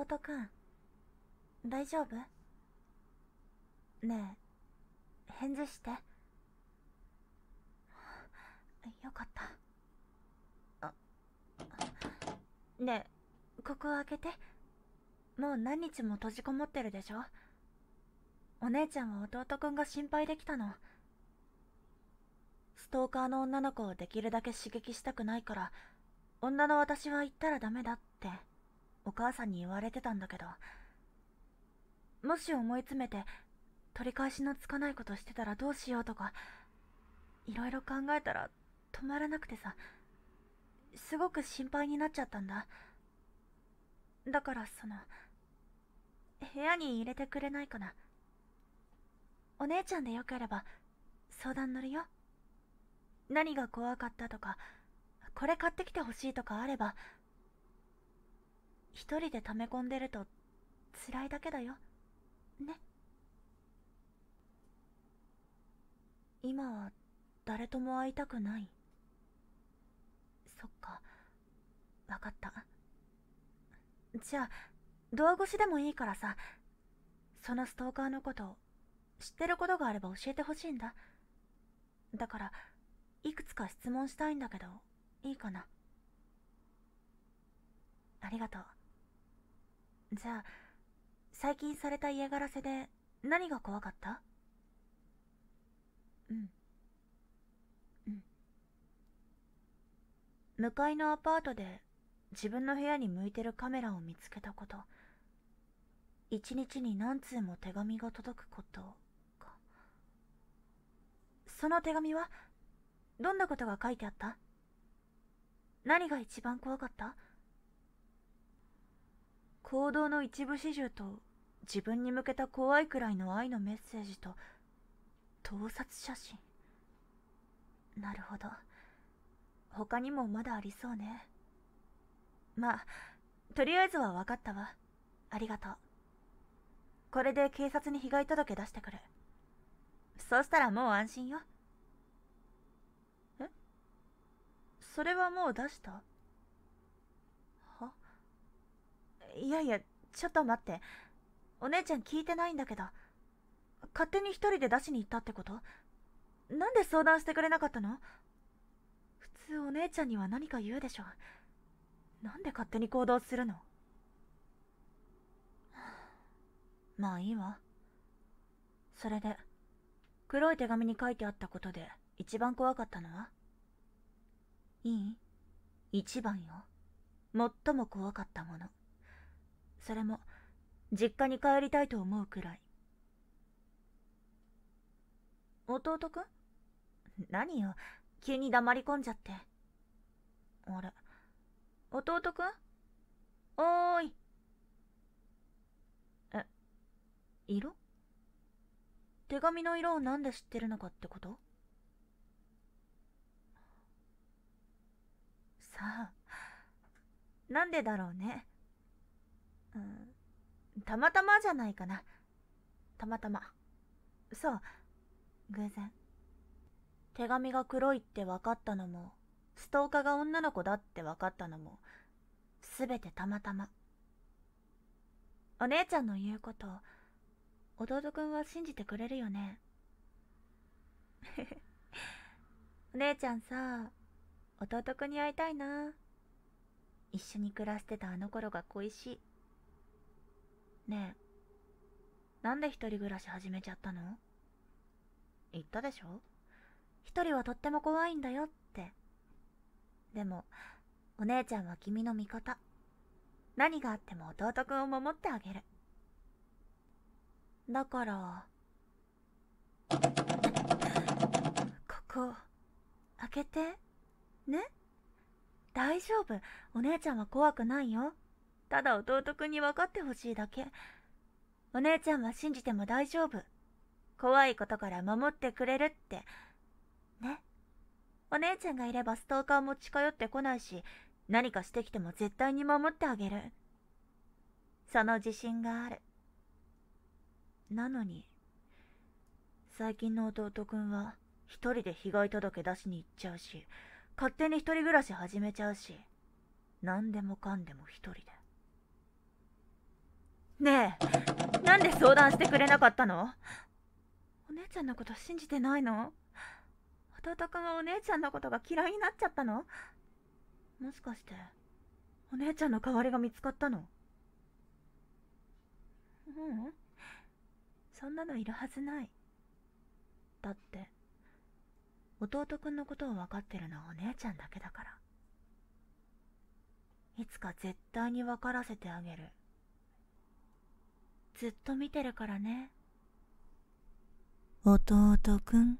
弟くん大丈夫ねえ返事してよかったあねえここ開けてもう何日も閉じこもってるでしょお姉ちゃんは弟くんが心配できたのストーカーの女の子をできるだけ刺激したくないから女の私は行ったらダメだって。お母さんに言われてたんだけどもし思い詰めて取り返しのつかないことしてたらどうしようとかいろいろ考えたら止まらなくてさすごく心配になっちゃったんだだからその部屋に入れてくれないかなお姉ちゃんでよければ相談乗るよ何が怖かったとかこれ買ってきてほしいとかあれば一人で溜め込んでると辛いだけだよね今は誰とも会いたくないそっか分かったじゃあドア越しでもいいからさそのストーカーのこと知ってることがあれば教えてほしいんだだからいくつか質問したいんだけどいいかなありがとう。じゃあ最近された嫌がらせで何が怖かったうんうん向かいのアパートで自分の部屋に向いてるカメラを見つけたこと一日に何通も手紙が届くことかその手紙はどんなことが書いてあった何が一番怖かった行動の一部始終と自分に向けた怖いくらいの愛のメッセージと盗撮写真なるほど他にもまだありそうねまあとりあえずは分かったわありがとうこれで警察に被害届出してくるそうしたらもう安心よえそれはもう出したいやいや、ちょっと待って。お姉ちゃん聞いてないんだけど。勝手に一人で出しに行ったってことなんで相談してくれなかったの普通お姉ちゃんには何か言うでしょ。なんで勝手に行動するのまあいいわ。それで、黒い手紙に書いてあったことで一番怖かったのはいい一番よ。最も怖かったもの。それも実家に帰りたいと思うくらい弟くん何よ急に黙り込んじゃってあれ弟くんおーいえ色手紙の色を何で知ってるのかってことさあなんでだろうねたまたまじゃないかなたまたまそう偶然手紙が黒いって分かったのもストーカーが女の子だって分かったのも全てたまたまお姉ちゃんの言うこと弟くんは信じてくれるよね お姉ちゃんさ弟くんに会いたいな一緒に暮らしてたあの頃が恋しいねえなんで一人暮らし始めちゃったの言ったでしょ一人はとっても怖いんだよってでもお姉ちゃんは君の味方何があっても弟くんを守ってあげるだからここ開けてね大丈夫お姉ちゃんは怖くないよただ弟くんに分かってほしいだけお姉ちゃんは信じても大丈夫怖いことから守ってくれるってねお姉ちゃんがいればストーカーも近寄ってこないし何かしてきても絶対に守ってあげるその自信があるなのに最近の弟くんは一人で被害届出しに行っちゃうし勝手に一人暮らし始めちゃうし何でもかんでも一人でねえなんで相談してくれなかったのお姉ちゃんのこと信じてないの弟くんはお姉ちゃんのことが嫌いになっちゃったのもしかしてお姉ちゃんの代わりが見つかったのううんそんなのいるはずないだって弟くんのことを分かってるのはお姉ちゃんだけだからいつか絶対に分からせてあげるずっと見てるからね弟くん